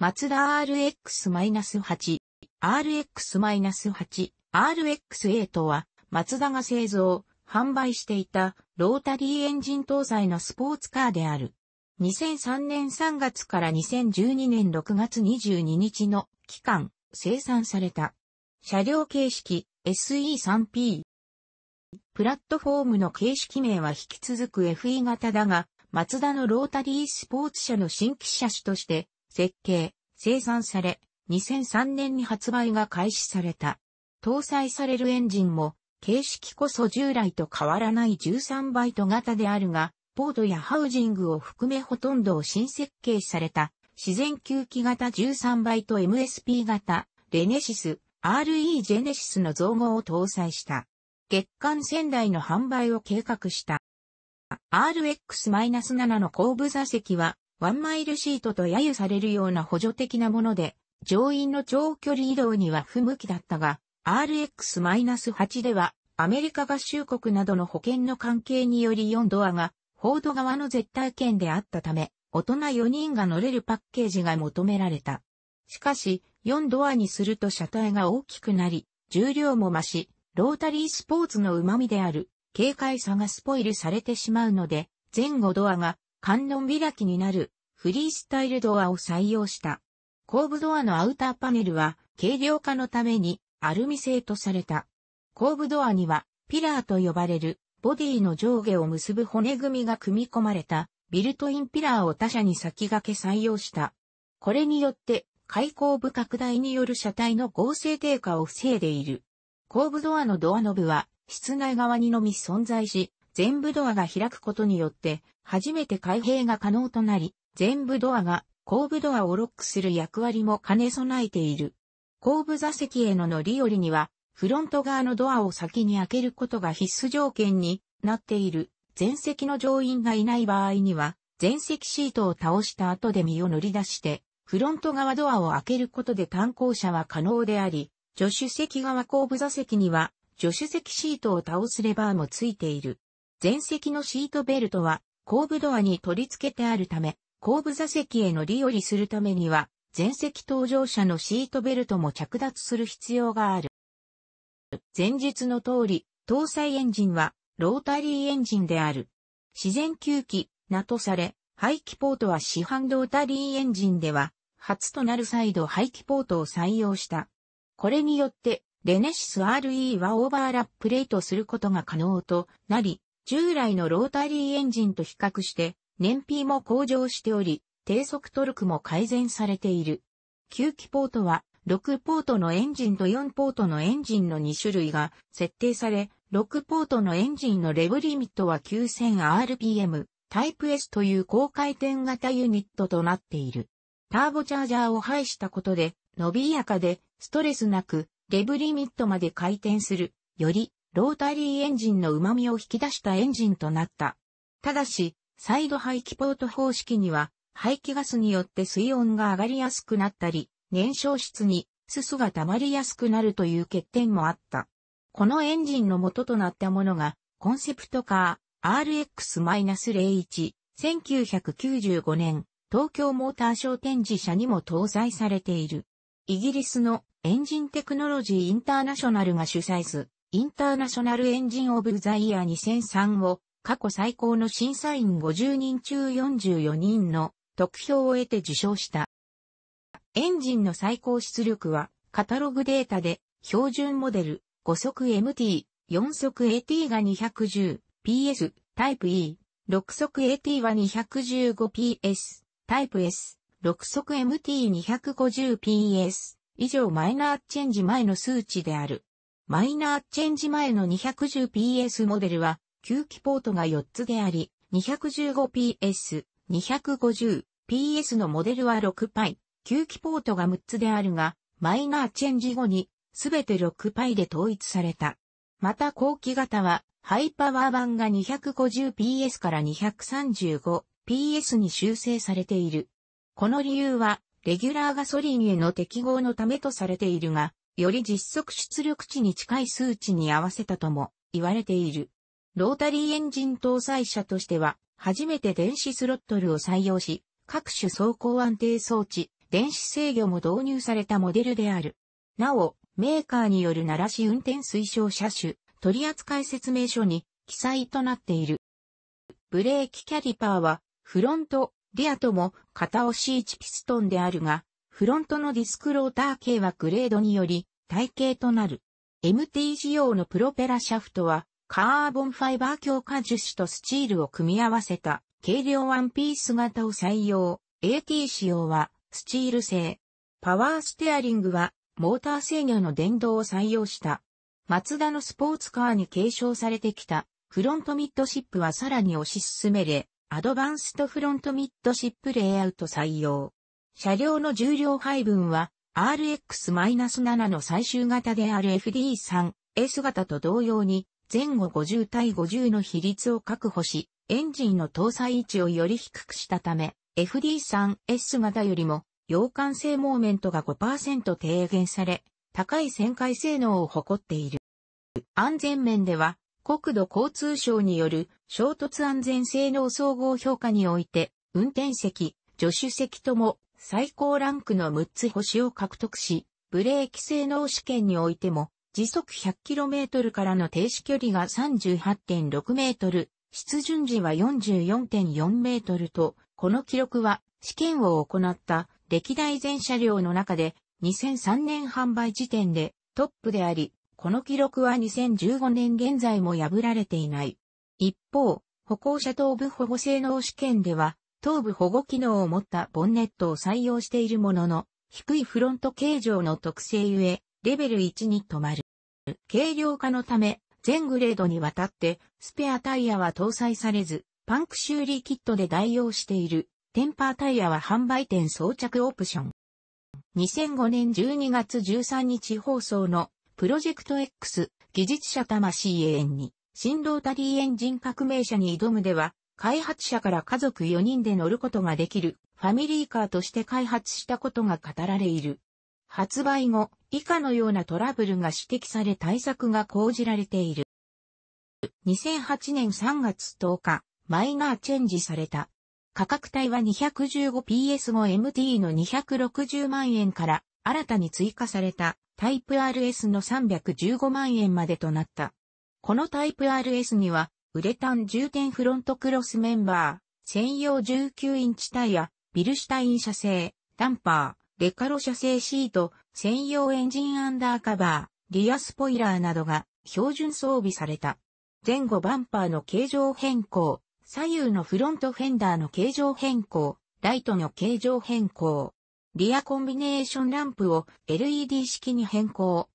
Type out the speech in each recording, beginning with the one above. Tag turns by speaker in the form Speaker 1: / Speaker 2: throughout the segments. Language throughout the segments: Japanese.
Speaker 1: マツダ RX-8、RX-8、r x a とは、マツダが製造、販売していたロータリーエンジン搭載のスポーツカーである。2003年3月から2012年6月22日の期間、生産された。車両形式 SE3P。プラットフォームの形式名は引き続く FE 型だが、マツダのロータリースポーツ車の新規車種として設計、生産され、2003年に発売が開始された。搭載されるエンジンも、形式こそ従来と変わらない13バイト型であるが、ポートやハウジングを含めほとんどを新設計された、自然吸気型13バイト MSP 型、レネシス、RE ジェネシスの造語を搭載した。月間仙台の販売を計画した。RX-7 の後部座席はワンマイルシートと揶揄されるような補助的なもので、乗員の長距離移動には不向きだったが、RX-8 では、アメリカ合衆国などの保険の関係により4ドアが、フォード側の絶対権であったため、大人4人が乗れるパッケージが求められた。しかし、4ドアにすると車体が大きくなり、重量も増し、ロータリースポーツの旨味である、軽快さがスポイルされてしまうので、前後ドアが観音開きになるフリースタイルドアを採用した。後部ドアのアウターパネルは軽量化のためにアルミ製とされた。後部ドアにはピラーと呼ばれるボディの上下を結ぶ骨組みが組み込まれたビルトインピラーを他社に先駆け採用した。これによって開口部拡大による車体の合成低下を防いでいる。後部ドアのドアノブは室内側にのみ存在し、全部ドアが開くことによって、初めて開閉が可能となり、全部ドアが後部ドアをロックする役割も兼ね備えている。後部座席への乗り降りには、フロント側のドアを先に開けることが必須条件になっている。前席の乗員がいない場合には、前席シートを倒した後で身を乗り出して、フロント側ドアを開けることで観光車は可能であり、助手席側後部座席には、助手席シートを倒すレバーもついている。前席のシートベルトは後部ドアに取り付けてあるため、後部座席への利用りするためには、前席搭乗者のシートベルトも着脱する必要がある。前述の通り、搭載エンジンはロータリーエンジンである。自然吸気、名とされ、排気ポートは市販ロータリーエンジンでは、初となるサイド排気ポートを採用した。これによって、レネシス RE はオーバーラップレートすることが可能となり、従来のロータリーエンジンと比較して燃費も向上しており、低速トルクも改善されている。吸気ポートは6ポートのエンジンと4ポートのエンジンの2種類が設定され、6ポートのエンジンのレブリミットは 9000rpm、タイプ S という高回転型ユニットとなっている。ターボチャージャーを配したことで、伸びやかで、ストレスなく、レブリミットまで回転する、よりロータリーエンジンの旨味を引き出したエンジンとなった。ただし、サイド排気ポート方式には、排気ガスによって水温が上がりやすくなったり、燃焼室にすすが溜まりやすくなるという欠点もあった。このエンジンの元となったものが、コンセプトカー RX-01、1995年、東京モーターショー展示車にも搭載されている。イギリスのエンジンテクノロジーインターナショナルが主催すインターナショナルエンジンオブザイヤー2003を過去最高の審査員50人中44人の得票を得て受賞した。エンジンの最高出力はカタログデータで標準モデル5速 MT、4速 AT が 210PS タイプ E、6速 AT は 215PS タイプ S、6速 MT250PS 以上マイナーチェンジ前の数値である。マイナーチェンジ前の 210PS モデルは、吸気ポートが4つであり、215PS、250PS のモデルは6パイ、吸気ポートが6つであるが、マイナーチェンジ後に、すべて6パイで統一された。また後期型は、ハイパワー版が 250PS から 235PS に修正されている。この理由は、レギュラーガソリンへの適合のためとされているが、より実測出力値に近い数値に合わせたとも言われている。ロータリーエンジン搭載車としては、初めて電子スロットルを採用し、各種走行安定装置、電子制御も導入されたモデルである。なお、メーカーによる鳴らし運転推奨車種、取扱説明書に記載となっている。ブレーキキャリパーは、フロント、リアとも片押し1ピストンであるが、フロントのディスクローター系はグレードにより体系となる。MT 仕様のプロペラシャフトは、カーボンファイバー強化樹脂とスチールを組み合わせた軽量ワンピース型を採用。AT 仕様はスチール製。パワーステアリングはモーター制御の電動を採用した。マツダのスポーツカーに継承されてきたフロントミッドシップはさらに推し進めれ、アドバンストフロントミッドシップレイアウト採用。車両の重量配分は RX-7 の最終型である FD3S 型と同様に前後50対50の比率を確保し、エンジンの搭載位置をより低くしたため、FD3S 型よりも洋管性モーメントが5%低減され、高い旋回性能を誇っている。安全面では、国土交通省による衝突安全性能総合評価において、運転席、助手席とも最高ランクの6つ星を獲得し、ブレーキ性能試験においても、時速 100km からの停止距離が38.6メートル、出順時は44.4メートルと、この記録は試験を行った歴代全車両の中で2003年販売時点でトップであり、この記録は2015年現在も破られていない。一方、歩行者頭部保護性能試験では頭部保護機能を持ったボンネットを採用しているものの、低いフロント形状の特性ゆえ、レベル1に止まる。軽量化のため、全グレードにわたってスペアタイヤは搭載されず、パンク修理キットで代用しているテンパータイヤは販売店装着オプション。2005年12月13日放送のプロジェクト X 技術者魂永遠に振動タリーエンジン革命者に挑むでは開発者から家族4人で乗ることができるファミリーカーとして開発したことが語られいる。発売後、以下のようなトラブルが指摘され対策が講じられている。2008年3月10日、マイナーチェンジされた。価格帯は 215PS5MT の260万円から新たに追加されたタイプ RS の315万円までとなった。このタイプ RS にはウレタン充填フロントクロスメンバー、専用19インチタイヤ、ビルシュタイン車製、ダンパー、レカロ車製シート、専用エンジンアンダーカバー、リアスポイラーなどが標準装備された。前後バンパーの形状変更、左右のフロントフェンダーの形状変更、ライトの形状変更。リアコンビネーションランプを LED 式に変更。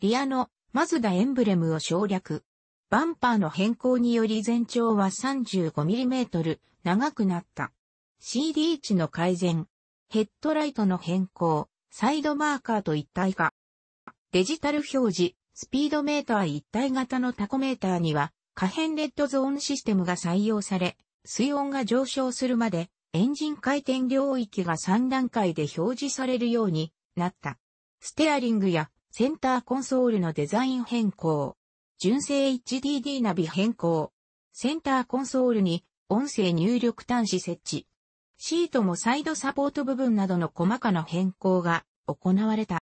Speaker 1: リアのマズダエンブレムを省略。バンパーの変更により全長は 35mm 長くなった。CD 値の改善、ヘッドライトの変更、サイドマーカーと一体化。デジタル表示、スピードメーター一体型のタコメーターには、可変レッドゾーンシステムが採用され、水温が上昇するまで、エンジン回転領域が3段階で表示されるようになった。ステアリングやセンターコンソールのデザイン変更、純正 HDD ナビ変更。センターコンソールに音声入力端子設置。シートもサイドサポート部分などの細かな変更が行われた。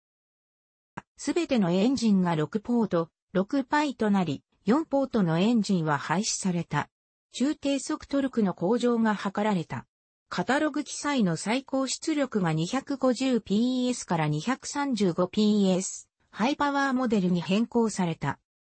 Speaker 1: すべてのエンジンが6ポート、6パイとなり、4ポートのエンジンは廃止された。中低速トルクの向上が図られた。カタログ記載の最高出力が 250PS から 235PS、ハイパワーモデルに変更された。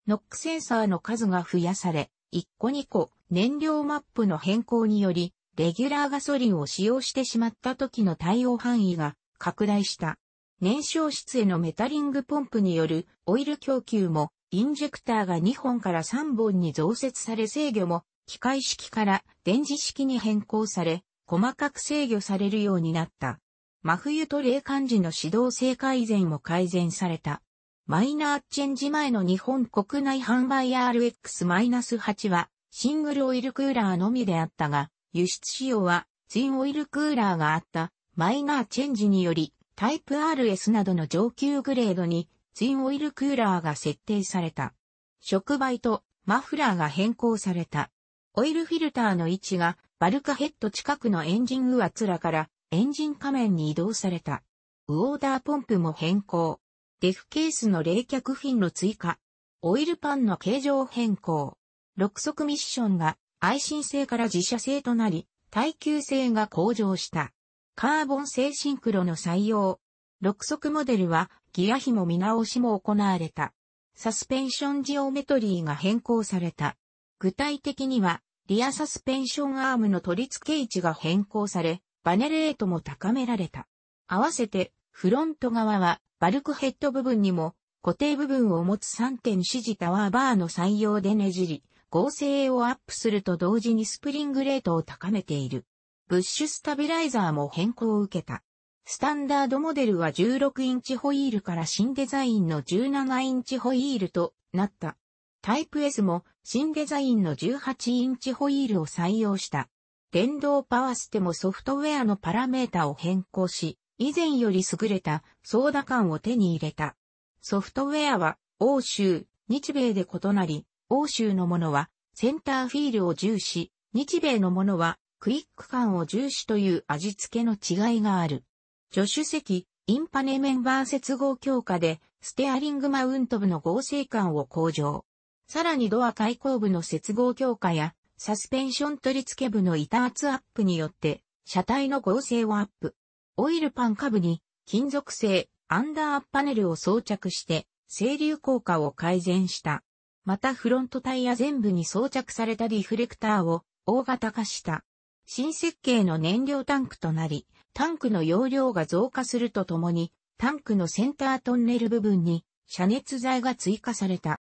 Speaker 1: ノックセンサーの数が増やされ、1個2個、燃料マップの変更により、レギュラーガソリンを使用してしまった時の対応範囲が拡大した。燃焼室へのメタリングポンプによるオイル供給も、インジェクターが2本から3本に増設され制御も、機械式から電磁式に変更され、細かく制御されるようになった。真冬と冷感時の指導性改善も改善された。マイナーチェンジ前の日本国内販売 RX-8 はシングルオイルクーラーのみであったが、輸出仕様はツインオイルクーラーがあったマイナーチェンジによりタイプ RS などの上級グレードにツインオイルクーラーが設定された。触媒とマフラーが変更された。オイルフィルターの位置がバルカヘッド近くのエンジン上面からエンジン仮面に移動された。ウォーターポンプも変更。デフケースの冷却フィンの追加、オイルパンの形状変更、6足ミッションが愛心性から自社性となり、耐久性が向上した。カーボン製シンクロの採用。6足モデルはギア比も見直しも行われた。サスペンションジオメトリーが変更された。具体的には、リアサスペンションアームの取り付け位置が変更され、バネレートも高められた。合わせて、フロント側はバルクヘッド部分にも固定部分を持つ3点支持タワーバーの採用でねじり、合成をアップすると同時にスプリングレートを高めている。ブッシュスタビライザーも変更を受けた。スタンダードモデルは16インチホイールから新デザインの17インチホイールとなった。タイプ S も新デザインの18インチホイールを採用した。電動パワーステもソフトウェアのパラメータを変更し、以前より優れたソーダ感を手に入れた。ソフトウェアは欧州、日米で異なり、欧州のものはセンターフィールを重視、日米のものはクイック感を重視という味付けの違いがある。助手席、インパネメンバー接合強化で、ステアリングマウント部の合成感を向上。さらにドア開口部の接合強化や、サスペンション取り付け部の板圧アップによって、車体の合成をアップ。オイルパン下部に金属製アンダーパネルを装着して整流効果を改善した。またフロントタイヤ全部に装着されたリフレクターを大型化した。新設計の燃料タンクとなり、タンクの容量が増加するとともに、タンクのセンタートンネル部分に遮熱材が追加された。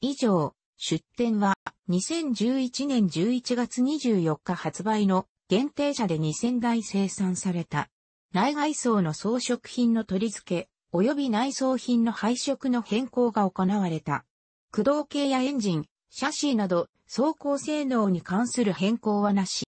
Speaker 1: 以上、出展は2011年11月24日発売の限定車で2000台生産された。内外装の装飾品の取り付け、及び内装品の配色の変更が行われた。駆動系やエンジン、シャシーなど、走行性能に関する変更はなし。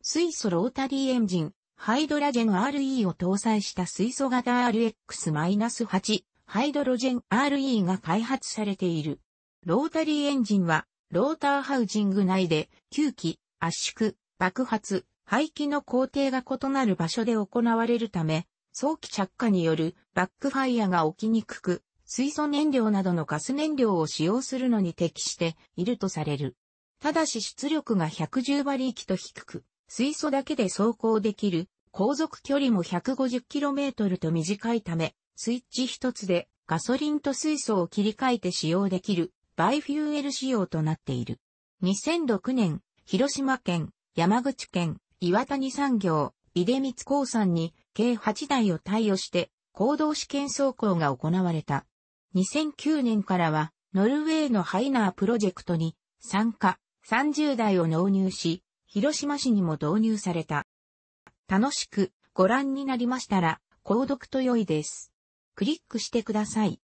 Speaker 1: 水素ロータリーエンジン、ハイドラジェン RE を搭載した水素型 RX-8、ハイドロジェン RE が開発されている。ロータリーエンジンは、ローターハウジング内で、吸気、圧縮、爆発、排気の工程が異なる場所で行われるため、早期着火によるバックファイアが起きにくく、水素燃料などのガス燃料を使用するのに適しているとされる。ただし出力が110馬力と低く、水素だけで走行できる航続距離も 150km と短いため、スイッチ一つでガソリンと水素を切り替えて使用できるバイフューエル仕様となっている。2006年、広島県山口県、岩谷産業、井出光興産に、計8台を貸与して、行動試験走行が行われた。2009年からは、ノルウェーのハイナープロジェクトに、参加、30台を納入し、広島市にも導入された。楽しくご覧になりましたら、購読と良いです。クリックしてください。